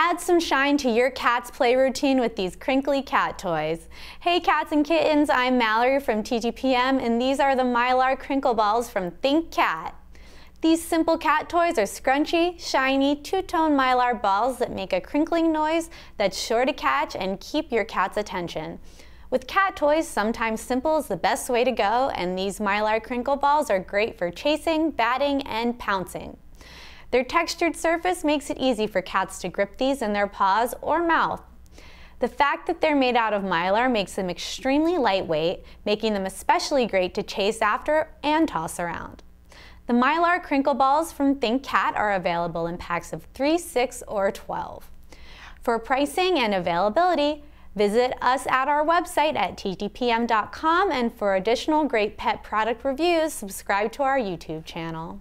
Add some shine to your cat's play routine with these crinkly cat toys. Hey cats and kittens, I'm Mallory from TGPM and these are the Mylar Crinkle Balls from Think Cat. These simple cat toys are scrunchy, shiny, two-tone Mylar balls that make a crinkling noise that's sure to catch and keep your cat's attention. With cat toys, sometimes simple is the best way to go, and these Mylar crinkle balls are great for chasing, batting, and pouncing. Their textured surface makes it easy for cats to grip these in their paws or mouth. The fact that they're made out of mylar makes them extremely lightweight, making them especially great to chase after and toss around. The mylar crinkle balls from Think Cat are available in packs of 3, 6, or 12. For pricing and availability, visit us at our website at ttpm.com and for additional great pet product reviews, subscribe to our YouTube channel.